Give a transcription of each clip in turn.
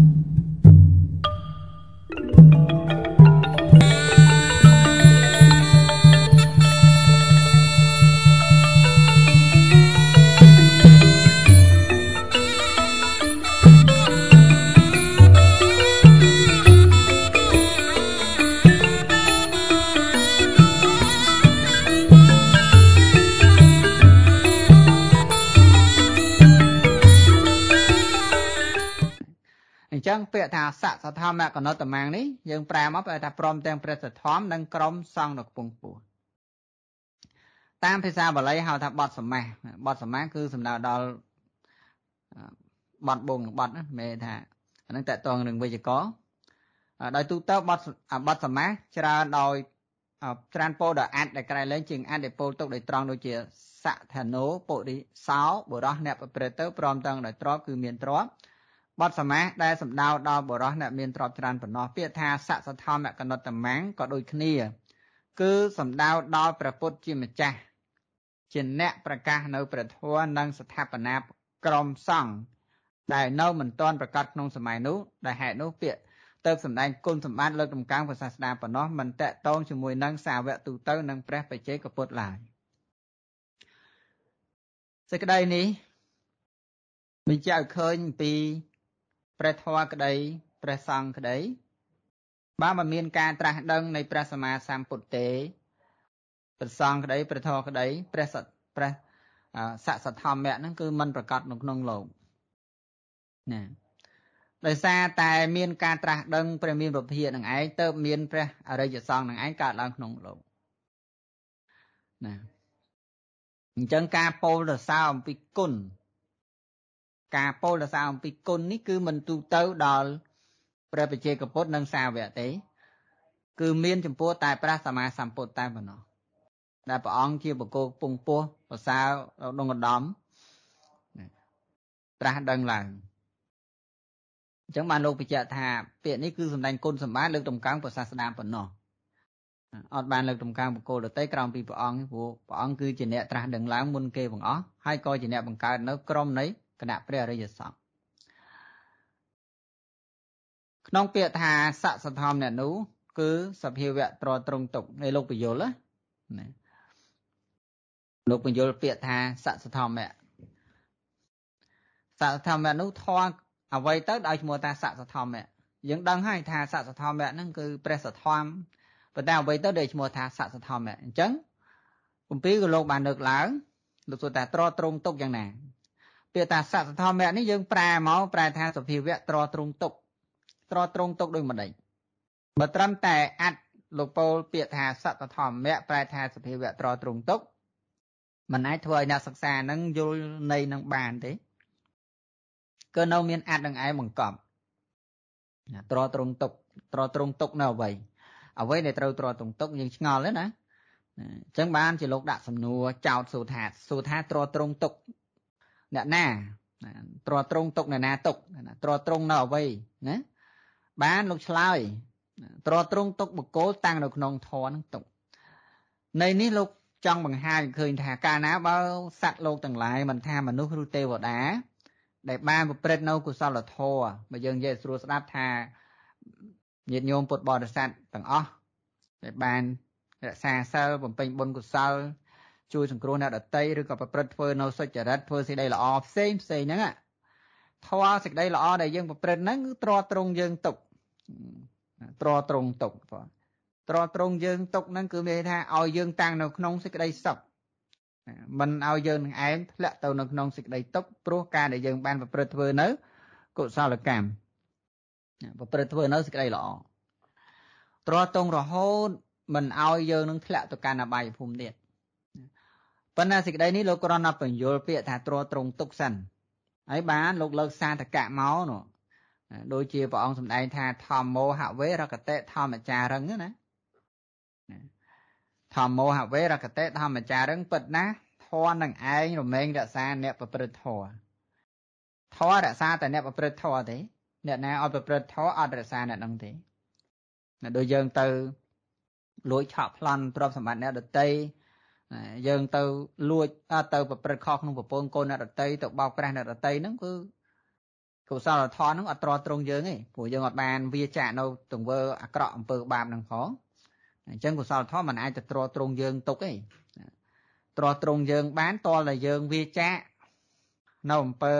Thank you. ចឹងពាក្យថាសសធម្មកណតមាងនេះយើងប្រែមកប្រែថាព្រមទាំងព្រះសទ្ធំនិងក្រមសង្ឃនៅកំពង់ពោះតាមភាសាបាលីហៅថាបទសមាសបទសមាសគឺសំដៅដល់បទបងបទមែនថាអានឹងតកតងនឹងវិជ្ជករដោយទូទៅបទបទសមាសច្រើនដោយច្រានពោដោយអាចដែលក្រៃលែងជាង អាចដែលពោទុកដោយត្រង់ដូចជាសថាណូពុរិសោបុរោះអ្នកប្រព្រឹត្តទៅព្រមទាំងដោយទ្របគឺមានទ្របបទសមាសដែលសម្ដៅដល់បរោះអ្នកមានទ្រព្យច្រើនប៉ុណ្ណោះពាក្យថាសសធម្មកណុត្តមាំងក៏ដូចគ្នា គឺសម្ដៅដល់ព្រះពុទ្ធជាម្ចាស់ជាអ្នកប្រកាសនៅព្រះធម៌និងស្ថាបនាក្រមសង្ឃដែលនៅមិនទាន់ប្រកាសក្នុងសម័យនោះដែលហេតុនោះពាក្យទៅសម្ដែងគុណសម្បត្តិលើកតម្កើងព្រះសាសនាប៉ុណ្ណោះមិនតកតងជាមួយនឹងសាវកទូទៅនិងព្រះបច្ចេកពុទ្ធឡើយសេចក្តីនេះបញ្ជាក់ឲ្យឃើញពីព្រះធម៌ក្តីព្រះសង្ឃក្តីបើមិនមាន ការត្រាស់ដឹងនៃព្រះសម្មាសម្ពុទ្ធទេព្រះសង្ឃក្តីព្រះធម៌ក្តីព្រះសព្រះសសធម្មៈហ្នឹងគឺมันប្រកាសនៅក្នុងលោកណាដោយសារតែមានការត្រាស់ដឹង ព្រះមានពភានឹងឯងទៅមានព្រះអរិយសង្ឃនឹងឯងកើតឡើងក្នុងលោកណាអញ្ចឹងការពោលទៅសើអំពីគុណការពោលសារអំពីគុណនេះគឺមិនទូទៅដល់ព្រះបជាកពុទ្ធនិងសាវកទេ គឺមានចំពោះតែព្រះសម្មាសម្ពុទ្ធតែប៉ុណ្ណោះដែលព្រះអង្គជាបកគោពងពោះប្រសើរដងឧត្តមត្រាស់ដឹងឡើងអញ្ចឹងបានលោកបញ្ជាក់ថាពាក្យនេះគឺសំដែងគុណសម្បត្តិលើកតម្កើងព្រះសាសនាប៉ុណ្ណោះអត់បានលើកតម្កើងបុគ្គលដទៃក្រោមពីព្រះអង្គព្រោះព្រះអង្គគឺជាអ្នកត្រាស់ដឹងឡើងមុនគេទាំងអស់ហើយក៏ជាអ្នកបង្កើតនៅក្រមនៃគណៈព្រះរិយសង្ឃក្នុងពាក្យថាសសធម្មអ្នកនោះ គឺសភាវៈត្រត្រង់ទុកនៃលោកពយលណាលោកពយលពាក្យថាសសធម្មៈសសធម្មៈនោះធေါ်អ្វីទៅដោយឈ្មោះថាសសធម្មៈយើងដឹងហើយថាសសធម្មៈហ្នឹងគឺព្រះសធម្មប៉ុន្តែអ្វីទៅដែលឈ្មោះថាសសធម្មៈអញ្ចឹងគម្ពីរក៏លោកបានលើកឡើងលោកសួរថាត្រត្រង់ទុកយ៉ាងណាពាក្យថាសច្ចធម្មៈនេះយើងប្រែមកប្រែថាសភាវៈត្រត្រង់ទុកត្រត្រង់ទុកដោយមិនដេចបើត្រឹមតែអត្តលោកពោលពាក្យថាសច្ចធម្មៈប្រែថាសភាវៈត្រត្រង់ទុកមិនអាចធ្វើឲ្យអ្នកសិក្សានឹងយល់ន័យនឹងបានទេគឺនៅមានអត្តនឹងឯងបង្កប់ត្រត្រង់ទុកត្រត្រង់ទុកនៅអ្វី អ្វីដែលត្រូវត្រត្រង់ទុកយើងឆ្ងល់ទេណាអញ្ចឹងបាន ជាលោកដាក់សំណួរចោតសុថាសុថាត្រត្រង់ទុកអ្នកណាទ្រទ្រង់ទុកអ្នកណាទុកទ្រទ្រង់នៅអ្វីណាបានលោកឆ្លើយទ្រទ្រង់ទុកបកគោលតាំងនៅក្នុងធរនឹងទុកនៃនេះលោកចង់បង្ហាញឃើញថាកាលណាបើសត្វលោកទាំងឡាយមិនថាមនុស្សឬទេវតាដែលបានប្រព្រឹត្តនៅកុសលធម៌បើយើងនិយាយស្រួលស្ដាប់ថាញាតិញោមពុទ្ធបរិស័ទទាំងអស់ដែលបានរក្សាសិលបំពេញបុណ្យកុសលជួយសង្គ្រោះអ្នកដតីឬក៏ប្រព្រឹត្តធ្វើនៅសុចរិតធ្វើសេចក្តីល្អផ្សេងផ្សេងហ្នឹងធម៌សេចក្តីល្អដែលយើង ប្រព្រឹត្តហ្នឹងគឺត្រត្រង់យើងទុកត្រត្រង់ទុកបងត្រត្រង់យើងទុកហ្នឹងគឺមានថាឲ្យយើង តាំងនៅ ក្នុងសេចក្តីសុខមិនឲ្យយើងនឹងឯងធ្លាក់ទៅនៅក្នុងសេចក្តីទុកព្រោះការដែលយើង បាន ប្រព្រឹត្តធ្វើនៅកុសលកម្មប្រព្រឹត្តធ្វើនៅសេចក្តីល្អត្រត្រង់រហូតមិនឲ្យយើងនឹងធ្លាក់ទៅកាន់អបាយភូមិទៀតប៉ុន្តែសេចក្តីនេះលោកគ្រាន់តែបញ្យល់ពាក្យថាទ្រទ្រង់ទុកសិនហើយបានលោកលើកសាធកៈមកនោះ ដូចជាព្រះអង្គសម្ដែងថាធម្មោហវេរកតេធម្មចារឹងណាធម្មោហវេរកតេធម្មចារឹងពិតណាធរនឹងឯងរមែងរក្សាអ្នកប្រព្រឹត្តធរធររក្សាតែអ្នកប្រព្រឹត្តធរទេអ្នកណាឲ្យប្រព្រឹត្តធរអត់រក្សាអ្នកនឹងទេណាដូចយើងទៅលួចឆក់ប្លន់ទ្រព្យសម្បត្តិអ្នកដតីយើងទៅលួចទៅ ប្រព្រឹត្តខុសក្នុងប្រពន្ធកូនអ្នកដតីទៅបោកប្រាស់អ្នកដតីហ្នឹងគឺកុសលធម៌ហ្នឹងអត់ត្រត្រង់យើងទេព្រោះយើងអត់បានវាចាក់នៅ ទង្វើអាក្រក់អំពើបាបហ្នឹងផងអញ្ចឹងកុសលធម៌มันអាចទៅត្រត្រង់យើងទុកទេត្រត្រង់យើងបានតលតែយើងវាចាក់នៅអំពើ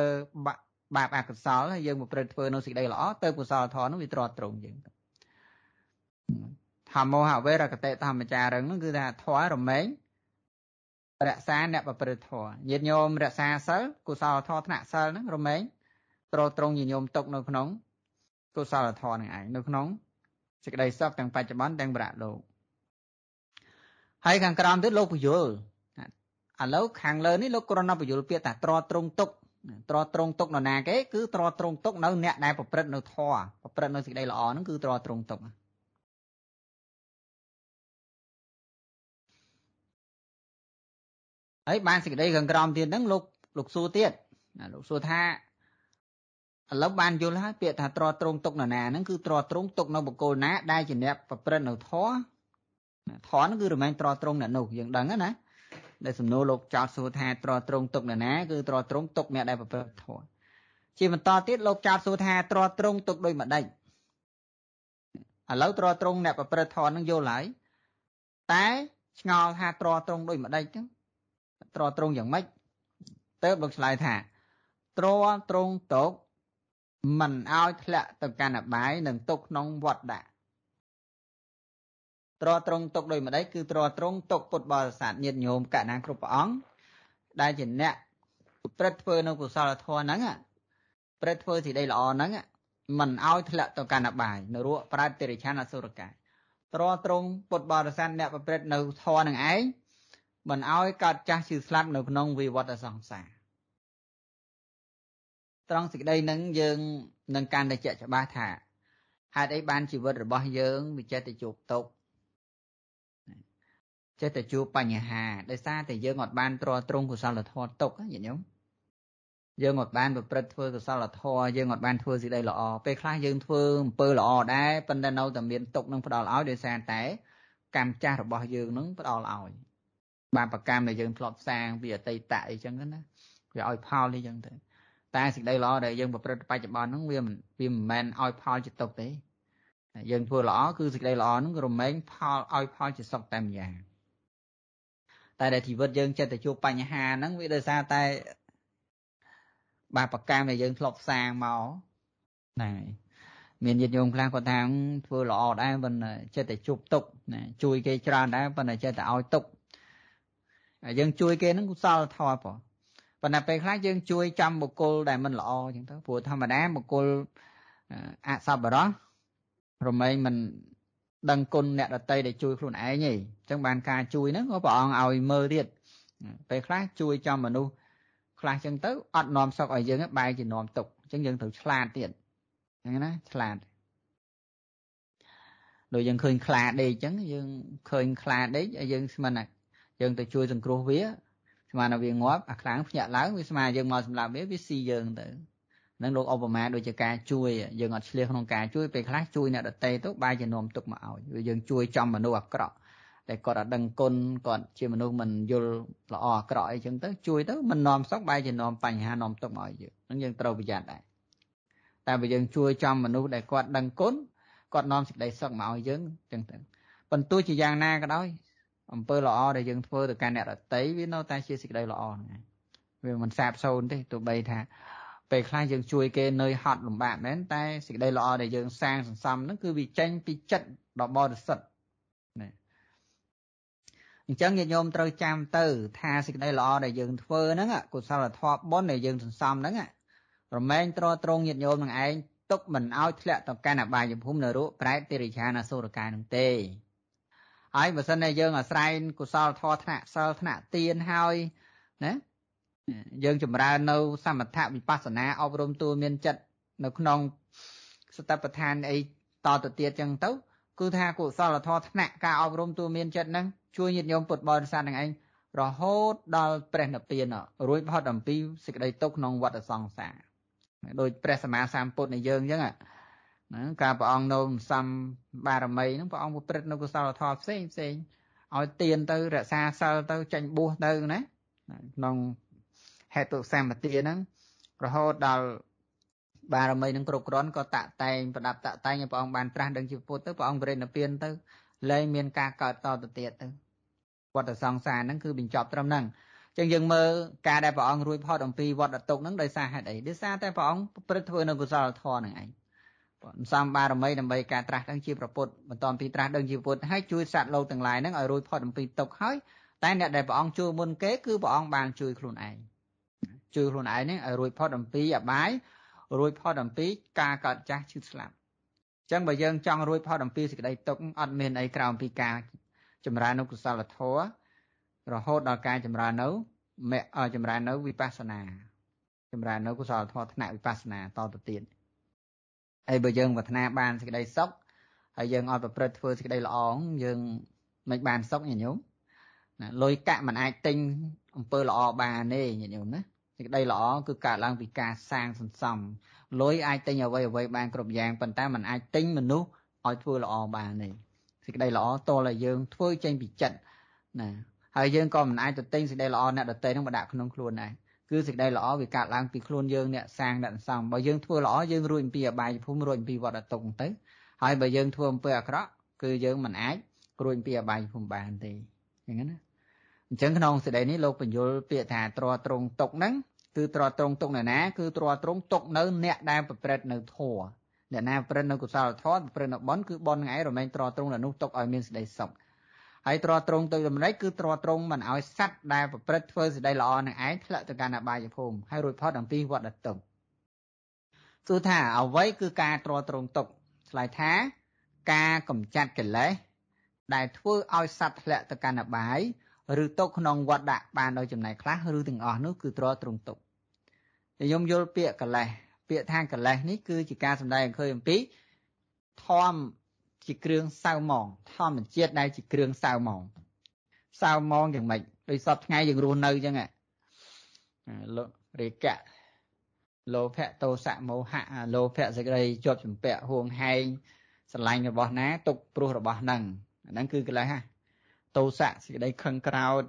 បាបអកុសលហើយយើងប្រព្រឹត្តធ្វើនៅសេចក្តីល្អទៅកុសលធម៌ហ្នឹងវាត្រត្រង់យើងធម្មោហវេរកតេធម្មចារឹងហ្នឹងគឺថាធម៌រមែងរក្សាអ្នកប្រព្រឹត្តធម៌ញាតិញោមរក្សាសិលកុសលធម៌ថ្នាក់សិលហ្នឹងរមែងត្រត្រង់ញាតិញោមຕົកនៅក្នុងកុសលធម៌ហ្នឹងឯងនៅក្នុងសេចក្តីសុខទាំងបច្ចុប្បន្នទាំងប្រាក់លោកហើយខាងក្រោមទៀតលោកពយលឥឡូវខាងលើនេះលោកគ្រាន់តែពយលពាក្យថាត្រត្រង់ទុកត្រត្រង់ទុកនរណាគេគឺត្រត្រង់ទុកនៅអ្នកដែលប្រព្រឹត្តនៅធម៌ប្រព្រឹត្តនៅសេចក្តីល្អហ្នឹងគឺត្រត្រង់ទុកហើយបានសេចក្តីខាងក្រោមទៀតហ្នឹងលោកលោកសួរទៀតលោកសួរថាឥឡូវបានយល់ហើយពាក្យថាត្រត្រង់ទុកនរណាហ្នឹងគឺត្រត្រង់ទុកនៅបកគលណាដែលជាអ្នកប្រព្រឹត្តនៅធរធរហ្នឹងគឺរមែងត្រត្រង់អ្នកនោះយើងដឹងណាដែលសំណួរលោកចោតសួរថាត្រត្រង់ទុកនរណាគឺត្រត្រង់ទុកអ្នកដែលប្រព្រឹត្តធរជាបន្តទៀតលោកចោតសួរថាត្រត្រង់ទុកដោយម្ដេចឥឡូវត្រត្រង់អ្នកប្រព្រឹត្តធរហ្នឹងយល់ហើយតែឆ្ងល់ថាត្រត្រង់ដោយម្ដេចហ្នឹងត្រត្រង់យ៉ាងម៉េចទៅបើឆ្លើយថា ត្រត្រង់ទុកមិនឲ្យធ្លាក់ទៅកាន់អបាយនិងទុកក្នុងវត្តដាក់ត្រត្រង់ទុកដោយម្ដេចគឺត្រត្រង់ទុកពុទ្ធបរិស័ទញាតិញោមកណាគ្រប់ព្រះអង្គដែលជាអ្នក ប្រព្រឹត្តធ្វើនៅកុសលធម៌ហ្នឹងប្រព្រឹត្តធ្វើទីដីល្អហ្នឹងមិនឲ្យធ្លាក់ទៅកាន់អបាយនៅរកប្រែតតិរិឆានអសុរកាយត្រត្រង់ពុទ្ធបរិស័ទអ្នកប្រព្រឹត្តនៅធម៌នឹងឯងមិនឲ្យកើតចាស់ឈឺស្លាប់នៅក្នុងវិវត្តសង្សារត្រង់សេចក្តីនឹងយើង នឹងកាន់តែជាក់ច្បាស់ថាហេតុអីបានជីវិតរបស់ យើងវាចេះតែជួបទុក្ខចេះតែជួបបញ្ហាដោយសារតែយើងអត់បានទ្រទ្រង់កុសលធម៌ទុកញាតិញោមយើងអត់បានប្រព្រឹត្តធ្វើកុសលធម៌យើងអត់បានធ្វើសេចក្តីល្អពេលខ្លះ យើងធ្វើអំពើល្អដែរប៉ុន្តែនៅតែមានទុកនឹងផ្ដល់ឲ្យដោយសារតែកម្មចាស់របស់យើងនឹងផ្ដល់ឲ្យបាបកម្មដែលយើង ធ្លាប់សាងពីអតីតអីចឹងណាវាឲ្យផលនេះចឹងទៅតែសេចក្តីល្អដែលយើងប្រព្រឹត្តបច្ចុប្បន្នហ្នឹងវាមិនវាមិនមែនឲ្យផលជាទុកទេយើងធ្វើល្អគឺសេចក្តីល្អហ្នឹងរមែងផលឲ្យផលជាសុខតែម្យ៉ាងតែដែលជីវិតយើងចិត្តទៅជួបបញ្ហាហ្នឹងវាដោយសារតែបាបកម្មដែលយើងធ្លាប់សាងមកហ្នឹងហើយមានញាតិញោមខ្លះគាត់ថាធ្វើល្អដែរប៉ុន្តែចិត្តតែជួបទុកណាជួយគេច្រើនដែរប៉ុន្តែចិត្តតែឲ្យទុកយើងជួយគេហ្នឹងកុសលធម៌ប៉ុប៉ុន្តែពេលខ្លះយើងជួយចំបុគ្គលដែលមិនល្អអញ្ចឹងទៅព្រោះធម្មតាបុគ្គលអសប្បុរសប្រមែងមិនដឹងគុណអ្នកដតីដែលជួយ ខ្លួនឯងឯងអញ្ចឹងបាន ការជួយហ្នឹងក៏ព្រះអង្គឲ្យមើលទៀតពេលខ្លះជួយចំមនុស្សខ្លះអញ្ចឹងទៅអត់នាំសុខឲ្យយើងបែរជានាំទុកអញ្ចឹងយើងត្រូវឆ្លាតទៀតអញ្ចឹងណាឆ្លាតដូចយើងឃើញខ្លា ដេកអញ្ចឹង យើងឃើញខ្លាដេកយើងស្មិនយើងទៅជួយសង្គ្រោះវាស្មានថាវាងាប់អាខ្លាំងភ្ញាក់ឡើងវាស្មានយើងមកសម្លាប់វាវាស៊ីយើងទៅនឹងលោកឧបមាដូចជាការជួយយើងអត់ឆ្លៀសក្នុងការជួយពេលខ្លះជួយអ្នកដតេទៅបាយជានាំទុកមកឲ្យយើងជួយចំមនុស្សអាក្រក់តែគាត់អត់ដឹងគុណគាត់ជាមនុស្សមិនយល់ល្អអាក្រក់អីចឹងទៅជួយទៅមិននាំសុខបែរជានាំបញ្ហានាំទុកមកឲ្យយើងហ្នឹងយើងត្រូវប្រយ័ត្នដែរតែបើយើងជួយចំមនុស្សដែលគាត់ដឹងគុណគាត់នាំសេចក្តីសុខមកឲ្យយើងចឹងទៅប៉ុន្តែជាយ៉ាងណាក៏ដោយអំពើល្អដែលយើងធ្វើទៅកាន់អ្នកដតីវានៅតែជាសេចក្តីល្អហ្នឹងវាមិនសាបសូន្យទេទោះបីថាពេលខ្លះយើងជួយគេនៅហត់លំបាកមែនតែសេចក្តីល្អដែលយើងសាងសន្សំហ្នឹងគឺវាចេញពីចិត្តដ៏បរិសុទ្ធណាអញ្ចឹងញាតិញោមត្រូវចាំទៅថាសេចក្តីល្អដែលយើងធ្វើហ្នឹងកុសលធម៌បុណ្យដែលយើងសន្សំហ្នឹងរមែងត្រត្រង់ញាតិញោមនឹងឯងទុកមិនឲ្យធ្លាក់ទៅកាន់អបាយភូមិនរកប្រែតតិរិឆានអសុរកាយនឹងទេហើយបើសិនតែយើងអាស្រ័យកុសលធម៌ថ្នាក់សិលថ្នាក់ទានហើយណាយើង ចម្រើននៅសមថវិបស្សនាអប់រំទួលមានចិត្តនៅ ក្នុងស្តបដ្ឋានអីតទៅទៀតចឹងទៅគឺថាកុសលធម៌ថ្នាក់ការអប់រំទួលមានចិត្តហ្នឹងជួយញាតិញោមពុទ្ធបរិស័ទនឹងឯងរហូតដល់ព្រះនិព្វានរួចផុតអំពីសេចក្តីទុក្ខក្នុងវដ្តសង្សារដូចព្រះសម្មាសម្ពុទ្ធនៃយើងអញ្ចឹងណាការព្រះអង្គនោមសំបារមីហ្នឹងព្រះអង្គប្រព្រឹត្តនៅកុសលធម៌ផ្សេងផ្សេងឲ្យទៀនទៅរក្សាសិលទៅចាញ់បួសទៅណាក្នុងហេតុសម្បទាហ្នឹងរហូតដល់បារមីនឹងគ្រប់គ្រាន់ក៏តាក់តែងប្រដាប់តាក់តែងឲ្យព្រះអង្គបានត្រាស់ដឹងជាពុទ្ធទៅព្រះអង្គបរិនិព្វានទៅលែងមានការកើតតទៅទៀតទៅវត្តសង្សារហ្នឹងគឺបញ្ចប់ត្រឹមហ្នឹងអញ្ចឹងយើងមើលការដែលព្រះអង្គរួចផុតអំពីវត្តតុកហ្នឹងដោយសារហេតុអីដោយសារតែព្រះអង្គប្រព្រឹត្តធ្វើនៅកុសលធម៌ហ្នឹងឯងបន្សំបារមីដើម្បីការត្រាស់ដឹងជាប្រពុតបន្ទាប់ពីត្រាស់ដឹងជាប្រពុតហើយជួយសត្វលោកទាំងឡាយហ្នឹងឲ្យរួចផុតអំពីទុក្ខហើយតែអ្នកដែលព្រះអង្គជួយមុនគេគឺព្រះអង្គបានជួយខ្លួនឯងជួយខ្លួនឯងហ្នឹងឲ្យរួចផុតអំពីអបាយរួចផុតអំពីការកើតចាស់ឈឺស្លាប់អញ្ចឹងបើយើង ចង់រួចផុតអំពីសេចក្តីទុក្ខអត់មានអីក្រៅអំពីការ ចម្រើននូវកុសលធម៌រហូតដល់ការចម្រើននៅចម្រើននៅវិបស្សនាចម្រើននៅកុសលធម៌ថ្នាក់វិបស្សនាតទៅទៀតហើយបើយើងប្រាថ្នាបានសេចក្តីសុខហើយយើងអត់ប្រព្រឹត្តធ្វើសេចក្តីល្អយើងមិនបានសុខញាតិញោមណាលុយកាក់មិនអាចទិញអំពើល្អបានទេញាតិញោមណាសេចក្តីល្អគឺកើតឡើងពីការសាងសន្សំលុយអាចទិញអ្វីអ្វីបានគ្រប់យ៉ាងប៉ុន្តែมันអាចទិញមនុស្សឲ្យធ្វើល្អបានទេសេចក្តីល្អតលឲ្យយើង ធ្វើចេញពីចិត្តណាហើយយើងក៏មិនអាចទៅទិញសេចក្តីល្អអ្នកដទៃនឹងមកដាក់ក្នុងខ្លួនដែរគឺសេចក្តីល្អវាកើតឡើងពីខ្លួនយើងអ្នកសាងអ្នកសំបើយើង ធ្វើល្អយើងរួចពីអបាយភូមិរួចពីវត្តតុងទៅហើយបើយើងធ្វើអំពើអាក្រក់គឺយើងមិនអាចរួចពីអបាយភូមិបានទេអញ្ចឹងណាអញ្ចឹងក្នុងសេចក្តីនេះលោកបញ្យលពាក្យថាត្រត្រង់ទុកហ្នឹងគឺត្រត្រង់ទុកនៅណាគឺត្រត្រង់ទុកនៅ អ្នកដែលប្រព្រឹត្តនៅធម៌អ្នកណាប្រព្រឹត្តនៅកុសលធម៌ប្រព្រឹត្តនៅបុណ្យគឺបុណ្យហ្នឹងឯងរមែងត្រត្រង់នៅនោះទុកឲ្យមានសេចក្តីសុខហើយទ្រទ្រង់ទុយតម្រេចគឺទ្រទ្រង់មិនឲ្យសัตว์ដែលប្រព្រឹត្តធ្វើសេចក្តីល្អនឹងឯងធ្លាក់ទៅកាន់អបាយភូមិហើយរួចផុតអំពីវដ្តទុកសួរថាអ្វីគឺការទ្រទ្រង់ទុកឆ្លើយថា ការកំចាត់កិលេសដែល ធ្វើឲ្យសัตว์ធ្លាក់ទៅកាន់អបាយឬទុកក្នុងវត្តដាក់បានដោយចំណាយខ្លះឬទាំងអស់នោះគឺទ្រទ្រង់ទុកខ្ញុំយល់ពាក្យកលេសពាក្យថា កលេសនេះគឺ ជាការសម្ដែងឲ្យឃើញអំពីធម៌ជាគ្រឿងសៅហ្មងធម្មជាតិដែលជាគ្រឿងសៅហ្មងសៅហ្មងយ៉ាងម៉េចដោយសពថ្ងៃយើងរស់នៅអញ្ចឹងលោរេកៈលោភៈតោសៈមោហៈលោភៈសេចក្តីជាប់ចម្ពាក់ហួងហែងស្រឡាញ់របស់ ណា ទុកព្រោះរបស់ហ្នឹងអាហ្នឹងគឺកិលេសហ่ะតោសៈសេចក្តីខឹងក្រោត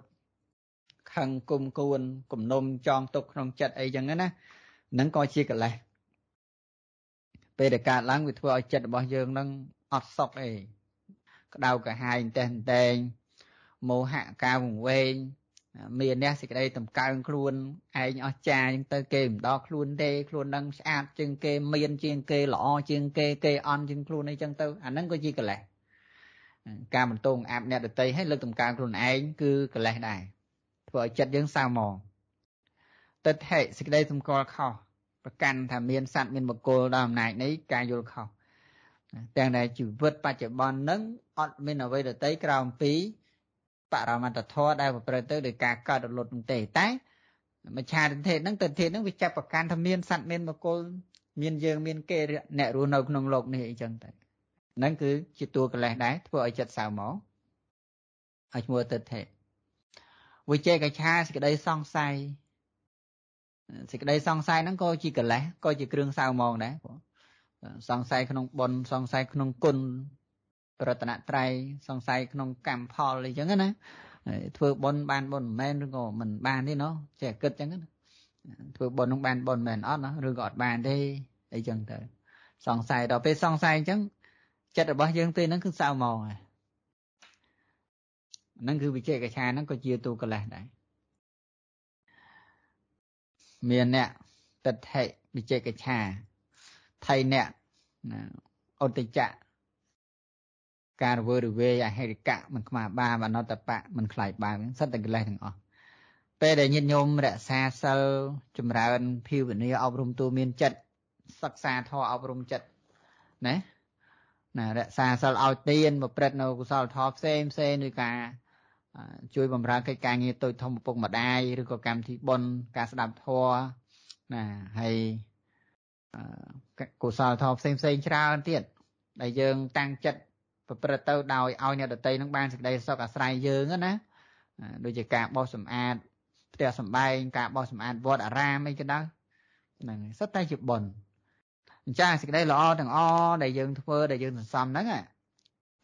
ខឹងគុំគួនគំនុំ ចងទុកក្នុងចិត្តអីចឹងណាហ្នឹងក៏ជាកិលេសពេលដែលកើតឡើងវាធ្វើឲ្យចិត្តរបស់យើងហ្នឹងអត់សុខអីក្តៅក្រហាយតែនតែងមោហៈការវង្វេងមានអ្នកសេចក្តីតម្កើងខ្លួនឯងអស្ចារ្យចឹងទៅគេមិនដល់ខ្លួនទេ ខ្លួននឹងស្អាតជាងគេមានជាងគេល្អជាងគេគេអន់ជាងខ្លួនអីចឹងទៅអាហ្នឹងក៏ជាកិលេសការបន្ទងអាប់អ្នកដតីឲ្យលើកតម្កើងខ្លួនឯងគឺកិលេសដែរធ្វើឲ្យចិត្តយើងសាមងតិដ្ឋិសេចក្តីសម្គាល់ខុសប្រកាន់ថាមានសត្វមានបុគ្គលដល់អំណាចនេះការយល់ខុសទាំងដែលជីវិតបច្ចុប្បន្ននឹងអត់មានអ្វីដទៃក្រៅអំពីបរមត្តធម៌ដែល ប្រព្រឹត្តទៅដោយការកើតរលត់នោះទេ តែមជ្ឈាទិដ្ឋិហ្នឹងទិដ្ឋិហ្នឹងវាចាប់ប្រកាន់ថាមានសត្វមានមគលមានយើង មានគេអ្នករស់នៅក្នុងโลกនេះអីចឹងទៅហ្នឹងគឺជាតួកិលេសដែរធ្វើឲ្យចិត្តសៅមកឲ្យឈ្មោះទិដ្ឋិវិជេកឆាសេចក្តីសង្ស័យសេចក្តីសង្ស័យហ្នឹងក៏ជាកិលេសក៏ជាគ្រឿងសៅមកដែរបងសង្ស័យក្នុងបុណ្យសង្ស័យក្នុងគុណរតនត្រ័យសង្ស័យក្នុងកម្មផលអីចឹងណា ធ្វើបុណ្យបានបុណ្យមិនមែនឬក៏មិនបានទេណោះចេះគិតចឹងណាធ្វើបុណ្យនឹងបានបុណ្យមិនអត់ណាឬក៏អត់បានទេអីចឹងទៅ សង្ស័យដល់ពេលសង្ស័យអញ្ចឹងចិត្តរបស់យើងពេលហ្នឹងគឺសៅមកហើយហ្នឹងគឺវិជេកឆាហ្នឹងក៏ជាទូកលេសដែរមានអ្នកតដ្ឋិវិជេកឆាថៃអ្នកអតិចៈការរវើរវាយអហេរិកៈមិនខ្មាបាមអនតបៈមិនខ្លាយបាបសិតតែកិលេសទាំងអស់ពេលដែលញាតិញោមរក្សាសិលចម្រើនភាវនាអប់រំទូមានចិត្តសិក្សាធម៌អប់រំចិត្តណាណារក្សាសិលឲ្យទានប្រព្រឹត្តនៅកុសលធម៌ផ្សេងផ្សេងឬការជួយបំរើកិច្ចការងារតូចធំឪពុកម្ដាយឬក៏កម្មវិធីបុណ្យការស្ដាប់ធម៌ណាហើយកុសលធម៌ផ្សេងផ្សេងច្រើនទៀតដែលយើងតាំងចិត្តប្រព្រឹត្តទៅដោយឲ្យអ្នកដតីនឹងបានសេចក្តីសុខអាស្រ័យយើង ណា ដូចជាការបោសសម្អាតផ្ទះសម្បែងការបោសសម្អាតវត្ត អារាមអីក៏ដោយហ្នឹងសុទ្ធតែជាបុណ្យអញ្ចឹងសេចក្តីល្អទាំងអដែលយើងធ្វើដែលយើងសន្សំហ្នឹង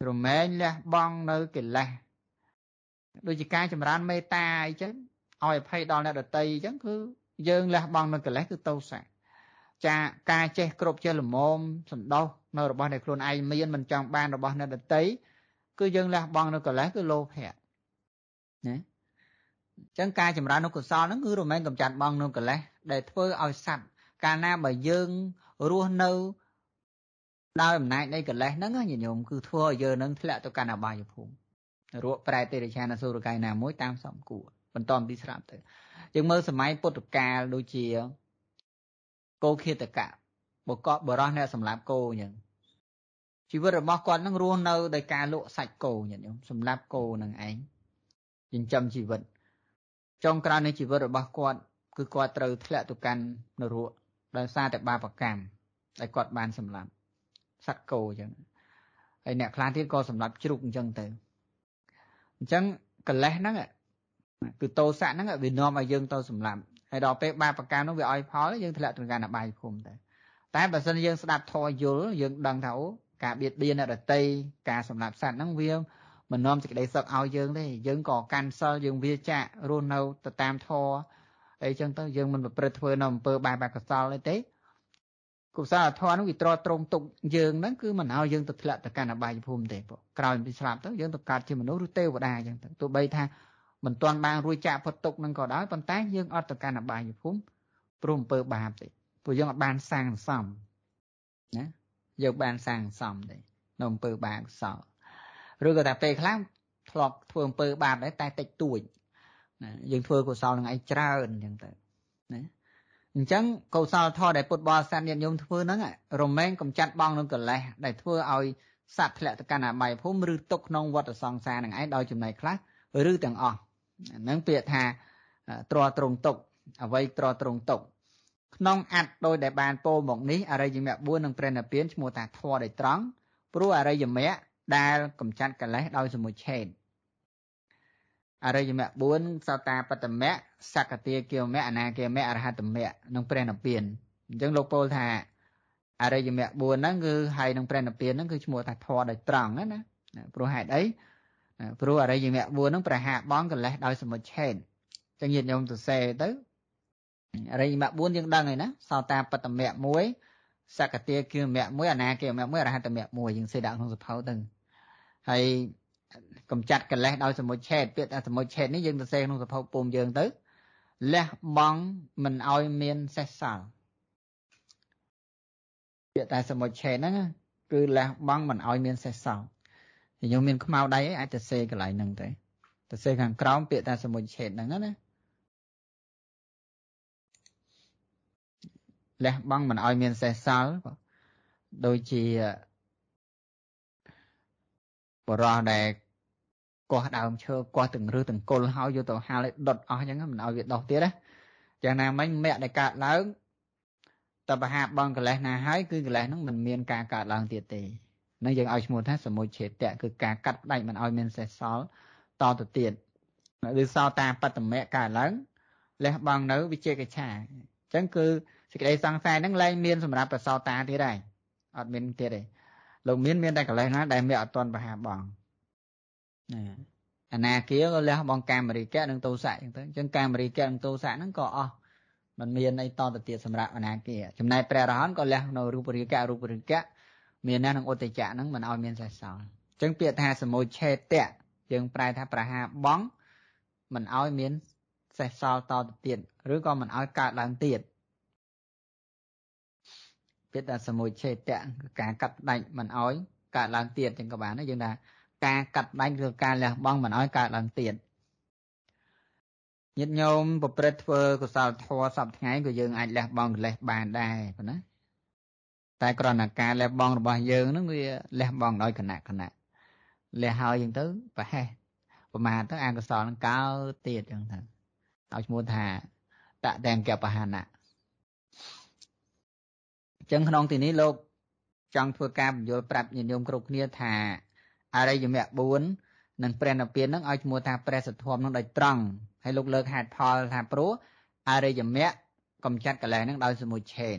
ត្រមែងលះបង់នៅកិលេសដូចជាការ ចម្រើនមេត្តាអីចឹងឲ្យអភ័យដល់អ្នកដតីអញ្ចឹងគឺ យើងលះបង់នៅកិលេសគឺទោសៈចាការចេះគ្រប់ចេះល្មមសន្តោសនៅរបស់ដែលខ្លួនឯងមានមិនចង់បានរបស់អ្នកដតីគឺយើងលះបង់នៅកលេសគឺលោភៈណាអញ្ចឹងការចម្រើននូវកុសលហ្នឹងគឺរមែងកំចាត់បងនូវកលេសដែលធ្វើឲ្យសัตว์កាលណាបើយើងរស់នៅដោយអំណាចនៃកលេសហ្នឹងញាតិញោមគឺធ្វើឲ្យយើងនឹងធ្លាក់ទៅកាន់អបាយភូមិរក់ប្រែ ទេរឆានសុរកាយណាមួយតាមសំគួរបន្តពីស្រាប់ទៅយើងមើលសម័យពុទ្ធកាលដូចជាគោឃាតកៈបកបរោះអ្នកសម្លាប់គោអញ្ចឹងជីវិតរបស់គាត់នឹងរស់នៅដោយការលក់សាច់គោញាតិញោមសម្លាប់គោនឹងឯងចិញ្ចឹមជីវិតចុងក្រោយនៃជីវិតរបស់គាត់ គឺគាត់ត្រូវធ្លាក់ទៅកាន់ នរកដោយសារតែបាបកម្មដែលគាត់បានសម្លាប់សត្វគោអញ្ចឹងហើយអ្នកខ្លះទៀតក៏សម្លាប់ជ្រូកអញ្ចឹងទៅអញ្ចឹងកិលេសហ្នឹងគឺតោសៈហ្នឹងវានាំឲ្យយើងទៅសម្លាប់ហើយដល់ពេលបាបកម្មនោះវាឲ្យផលយើងធ្លាក់ទៅកាន់អបាយភូមិទៅតែបើសិនយើងស្ដាប់ធម៌យល់យើងដឹងថាអូការបៀតបៀនអ្នកដតីការសម្លាប់សត្វហ្នឹងវាមិននាំសេចក្តីសុខឲ្យ យើងទេយើងក៏កាន់សិលយើងវាចាក់រស់នៅទៅតាមធម៌អីចឹងទៅយើងមិនប្រព្រឹត្តធ្វើនៅអំពើបែបបែបកសលអីទេគុសលធម៌នោះវាត្រត្រង់ទុកយើងហ្នឹងគឺមិនឲ្យយើងទៅធ្លាក់ទៅកាន់អបាយភូមិទេពួកក្រោយពីស្លាប់ទៅយើងទៅកើតជាមនុស្សឬទេវតាចឹងទៅទោះបីថាមិនទាន់បានរួចចាក់ផុតទុកនឹងក៏ដោយប៉ុន្តែយើងអត់ទៅកាន់អបាយភូមិព្រោះអំពើបាបទេព្រោះយើងអត់បានសាងសំណាយើងបានសាងសំទេនៅអំពើបាបសោឬក៏ថាពេលខ្លះធ្លាប់ធ្វើអំពើបាបដែរតែតិចតួចណាយើង ធ្វើកុសលនឹងឯងច្រើនអញ្ចឹងទៅណាអញ្ចឹងកុសលធម៌ដែលពុទ្ធបរិស័ទញាតិញោមធ្វើហ្នឹងរមែងកំចាត់បងនឹងកិលេសដែលធ្វើឲ្យសត្វធ្លាក់ទៅកាន់អបាយភូមិឬຕົកក្នុងវដ្តសង្សារនឹងឯងដោយចំណែកខ្លះឬទាំងអស់ហ្នឹងពាក្យថាត្រត្រង់ទុកអ្វីត្រត្រង់ទុក ក្នុងអត្តដោយដែលបានពោលមកនេះអរិយមគ្គ4និងព្រះនិព្វានឈ្មោះថាធម៌ដោយត្រង់ព្រោះអរិយមគ្គដែលកំចាត់កិលេសដោយសមុឆេតអរិយមគ្គ4សោតាបត្តមគ្គសកតាគិមគ្គអនាគិមគ្គអរហតមគ្គនិងព្រះនិព្វានអញ្ចឹងលោកពោលថាអរិយមគ្គ4ហ្នឹងគឺហើយនឹងព្រះនិព្វានហ្នឹងគឺឈ្មោះថាធម៌ដោយត្រង់ណាព្រោះហេតុអីព្រោះអរិយមគ្គ4ហ្នឹងប្រហាបងកលេសដោយសមុច្ឆេទចឹងញាតិញោមសរសេរទៅអរិយមគ្គ4យើងដឹងហើយណា សោតាបត្តមគ្គ1សកតាគឺមគ្គ1អនាគមគ្គ1រហតមគ្គ1យើងសេដាក់ក្នុងសភៅទៅហើយកំចាត់កលេសដោយសមុច្ឆេទពាក្យថាសមុច្ឆេទនេះយើងសរសេរក្នុងសភៅពុំយើងទៅលះបង់មិនឲ្យមានសេះសល់ពាក្យតែសមុច្ឆេទហ្នឹងគឺលះបង់មិនឲ្យមាន សេះសល់យើងមានខ្មៅដៃអីអាចទៅសេកន្លែងហ្នឹងទៅទៅសេខាងក្រោមពាក្យថាសមុជឆេតហ្នឹងណាលះបង់មិនឲ្យមានសេះសល់ដូចជាបរោះដែលគាស់ដើមឈើគាស់ទាំងរឹសទាំងគល់ហើយយកទៅហាលឲ្យដុតអស់អញ្ចឹងមិនឲ្យវាដុះទៀតណាយ៉ាងណាមិញមគ្គដែលកើតឡើងតបហាបងកលេសណាហើយគឺកលេសហ្នឹងមិនមានការកើតឡើងទៀតទេនឹងយើងឲ្យឈ្មោះថាសមុជឆេតៈគឺការកាត់ផ្ដាច់មិនឲ្យមានសេះសល់តទៅទៀតឬសោតាបត្តមៈកើតឡើងលះបង់នៅ វិជេកិច្ឆាអញ្ចឹងគឺសេចក្តីសង្ស័យហ្នឹងលែងមានសម្រាប់ប្រសោតាទៀតហើយអត់មានទៀតទេលោកមាន មានតែកលេសណាដែលមានអត់តន់បហាបងណាអនាគាក៏លះបងកាមរិកៈនិងទោសៈអញ្ចឹងទៅអញ្ចឹងកាមរិកៈនិងទោសៈហ្នឹងក៏អស់มันមានអីតទៅទៀតសម្រាប់អនាគាចំណែកព្រះរហន្តក៏លះនៅរូបរិកៈរូបរិកៈមានណានឹងឧត្តចៈហ្នឹងមិនឲ្យមានសេះសល់អញ្ចឹងពាក្យថាសមោឆេតៈយើងប្រែថាប្រហាបងមិនឲ្យមានសេះសល់តទៅទៀតឬក៏មិនឲ្យកើតឡើងទៀតពាក្យថាសមោឆេតៈគឺការកាត់ផ្ដាច់មិនឲ្យកើតឡើងទៀតចឹងក៏បានដែរយើងថាការកាត់ផ្ដាច់ឬការលះបង់មិនឲ្យកើតឡើងទៀតញាតិញោមប្រព្រឹត្តធ្វើកុសលធម៌សពថ្ងៃក៏យើងអាចលះបង់កិលេសបានដែរប៉ុណ្ណាតែគ្រាន់តែការលះបង់របស់យើងហ្នឹងវាលះបង់ដោយគណៈគណៈលះហើយអញ្ចឹងទៅប្រហែសប្រមាទៅអកុសលនឹងកើទៀតអញ្ចឹងទៅឲ្យឈ្មោះថាតតាំងកបហានៈអញ្ចឹងក្នុងទីនេះលោក ចង់ធ្វើការបញ្យល់ប្រាប់ញាតិញោមគ្រប់គ្នាថាអរិយមគ្គ4និងព្រះនិព្វាននឹងឲ្យឈ្មោះថាព្រះសទ្ធមនឹងដោយត្រង់ហើយលោកលើកហេតុផល ថាព្រោះអរិយមគ្គកំចាត់កលែងនឹងដោយសមុជឆេន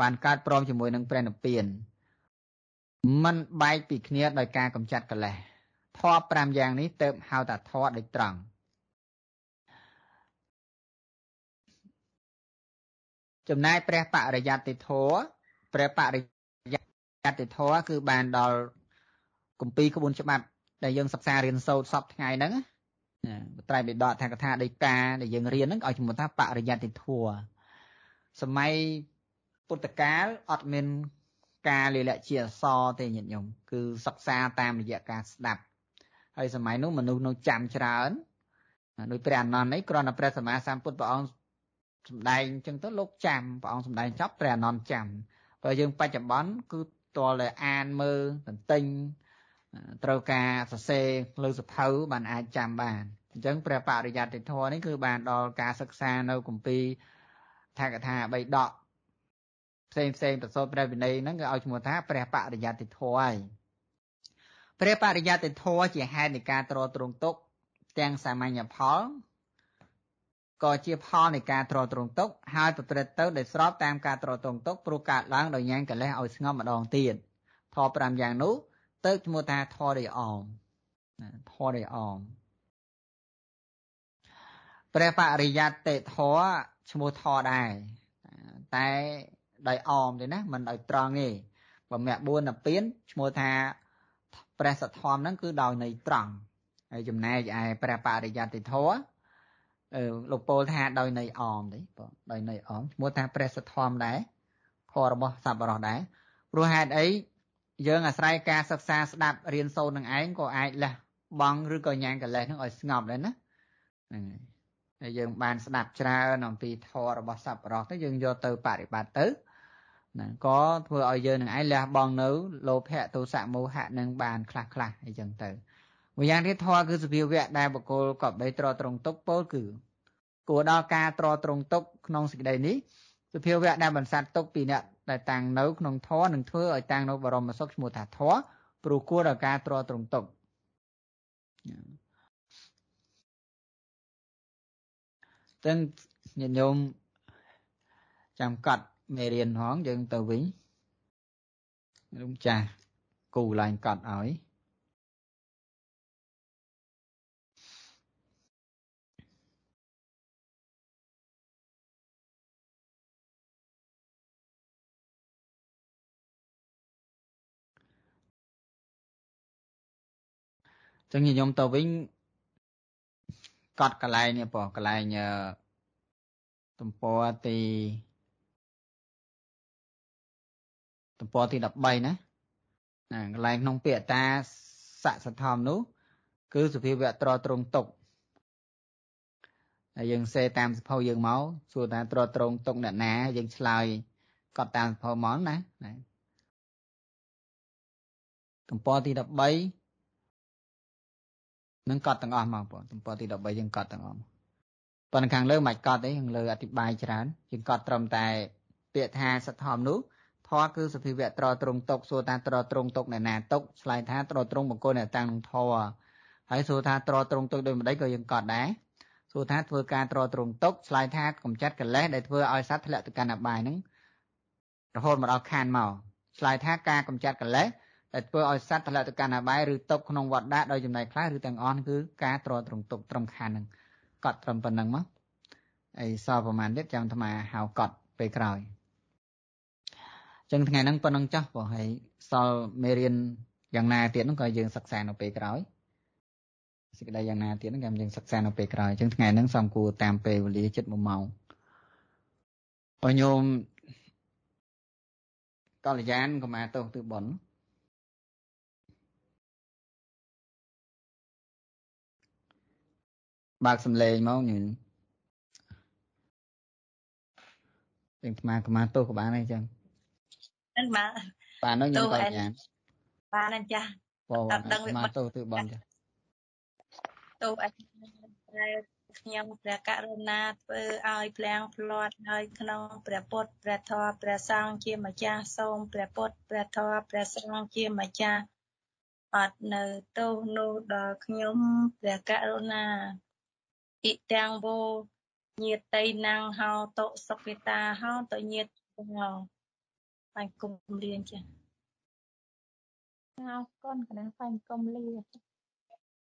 បានកើតព្រមជាមួយនឹងព្រះនិព្វានมันបែកពីគ្នាដោយការកំចាត់កិលេសធម៌5យ៉ាងនេះទៅហៅថាធម៌ដូចត្រង់ចំណែកព្រះបរិយត្តិធម៌ព្រះបរិយត្តិធម៌គឺបានដល់គម្ពីរក្បួនច្បាប់ដែលយើងសិក្សារៀនសូត្រសពថ្ងៃហ្នឹងត្រៃបិដកថាកថា ដីកាដែលយើងរៀនហ្នឹងឲ្យឈ្មោះថាបរិយត្តិធម៌សម័យពុទ្ធកាលអត់មានការលាលៈជាអសរទេញាតិញោមគឺសិក្សាតាមរយៈការស្ដាប់ហើយសម័យនោះមនុស្សនៅចាំច្រើនដោយព្រះអនន្តនេះគ្រាន់តែព្រះ សម្មាសម្ពុទ្ធព្រះអង្គសម្ដែងអញ្ចឹងទៅលោកចាំព្រះអង្គសម្ដែង ចប់ព្រះអនន្តចាំបើយើងបច្ចុប្បន្នគឺតលតែអានមើលតន្ទិញត្រូវការសរសេរលើសភៅបានអាចចាំបានអញ្ចឹងព្រះបរិយត្តិធម៌នេះ គឺបានដល់ការសិក្សានៅគម្ពីរថាកថាបៃដកផ្សេងផ្សេងប្រសូតព្រះវិន័យហ្នឹងគឺឲ្យឈ្មោះថាព្រះបរិយត្តិធម៌ហើយព្រះបរិយត្តិធម៌ជាហេតុនៃការត្រត្រង់ទុក ទាំង សាមញ្ញផលក៏ជាផលនៃការត្រត្រង់ទុក ហើយប្រព្រឹត្តទៅដោយស្របតាម ការត្រត្រង់ទុកព្រោះកើតឡើងដោយញ៉ាញ់កលេសឲ្យស្ងប់ម្ដងទៀតធម៌5យ៉ាងនោះទៅឈ្មោះថាធម៌ដោយអមធម៌ដោយអមព្រះបរិយត្តិធម៌ឈ្មោះធម៌ដែរតែដោយអមទេណាមិនដោយត្រង់ទេបើមគ្គ4ទៅពៀនឈ្មោះថាព្រះសទ្ធំហ្នឹង គឺដោយនៃត្រង់ហើយចំណែកឯព្រះបរិយត្តិធម៌អឺលោកពោលថាដោយនៃអមទេបងដោយនៃអមឈ្មោះថាព្រះសទ្ធំដែរខរបស់សប្បុរសដែរព្រោះហេតុអីយើងអាស្រ័យការសិក្សាស្ដាប់រៀនសូត្រនឹងឯងក៏អាចលះបង់ឬក៏ញ៉ាំងកលេសនឹងឲ្យស្ងប់ដែរណាហ្នឹងហើយហើយយើងបានស្ដាប់ច្រើនអំពីធម៌របស់សប្បុរសទៅយើងយកទៅបប្រតិបត្តិទៅណាក៏ធ្វើឲ្យយើងនឹងឯងលះបង់នៅលោភៈទោសៈមោហៈនឹងបានខ្លះខ្លះអីចឹងទៅមួយយ៉ាងទៀតធម៌គឺសភាវៈដែលបកគលក៏បីត្រត្រង់ទុកពោលគឺគួរដល់ការត្រត្រង់ទុកក្នុងសេចក្តីនេះសភាវៈដែលបន្សាត់ទុកពីអ្នកដែលតាំងនៅក្នុងធម៌នឹងធ្វើឲ្យតាំងនៅបរមសុខឈ្មោះថាធម៌ព្រោះគួរដល់ការត្រត្រង់ទុកទាំងញាតិញោមចាំកាត់មេរៀនហងយើងទៅវិញលោកចាស់គូឡើងកាត់ឲ្យចឹងខ្ញុំទៅវិញកាត់កន្លែងនេះបងកន្លែងទំព័រទីទំព័រទី13ណាណាកន្លែងក្នុងពាក្យតាសសធម្មនោះ គឺសុភាវៈត្រត្រង់ទុកហើយយើងសេតាមសភៅយើងមកសួរថាត្រត្រង់ទុកអ្នកណាយើងឆ្លើយកត់តាមសភៅមកណាណាទំព័រទី13នឹងកត់ទាំងអស់មកបងទំព័រទី13យើងកត់ទាំងអស់មកប៉ុន្តែខាងលើមិនអាចកត់ទេខាងលើអធិប្បាយច្រើនយើងកត់ត្រឹមតែពាក្យថាសទ្ធធម្មនោះធម៌គឺសភាវៈត្រត្រង់ຕົកសួរថាត្រត្រង់ຕົកអ្នកណាຕົកឆ្លើយថាត្រត្រង់បង្គោលអ្នកតាំងនឹងធម៌ហើយសួរថាត្រត្រង់ຕົកដោយម្ដេចក៏យើងកត់ដែរសួរថាធ្វើការត្រត្រង់ຕົកឆ្លើយថាកំចាត់កិលេសដែលធ្វើឲ្យសត្វធ្លាក់ទៅកាន់អបាយហ្នឹងរហូតមកដល់ខានមកឆ្លើយថាការកំចាត់កិលេសដែលធ្វើឲ្យសត្វធ្លាក់ទៅកាន់អបាយឬຕົកក្នុងវដ្តៈដោយចំណែកខ្លះឬទាំងអស់គឺការត្រត្រង់ຕົកត្រឹមខានហ្នឹងកត់ត្រឹមប៉ុណ្្នឹងមកអីសល់ប្រហែលទៀតចាំអាត្មាហៅកត់ពេលក្រោយចឹងថ្ងៃហ្នឹងប៉ុណ្្នឹងចាស់បងហើយសល់មេរៀនយ៉ាងណាទៀតហ្នឹងក៏យើងសិក្សានៅពេលក្រោយសេចក្តីយ៉ាងណាទៀតហ្នឹងខ្ញុំយើងសិក្សានៅពេលក្រោយចឹងថ្ងៃហ្នឹងសំគួរតាមពេលវេលាចិត្ត1ម៉ោងបងញោមកល្យានកុមារទោសទិបុណ្យបើកសំឡេងមកញញទាំងអាត្មាកុមារទោសក៏បានដែរចឹងហ្នឹងបាទបាទហ្នឹងខ្ញុំក៏ញ៉ាំបាទអញ្ចាបងដឹងវាបាទទៅទៅបងចាទៅអញ្ចាខ្ញុំព្រះករុណាធ្វើឲ្យភ្លាំងភ្លាត់ ហើយ ក្នុងព្រះពុទ្ធព្រះធម៌ព្រះសង្ឃជាម្ចាស់សូមព្រះពុទ្ធព្រះធម៌ព្រះសង្ឃជាម្ចាស់អត់នៅទោសនោះដល់ខ្ញុំព្រះករុណាអ៊ីតាំងវោញាតិណាំងហោតុសុភិតាហោតុញាតិវោងគុំលៀនចាអរគុណកណ្ដាលផ្សាយកុំលី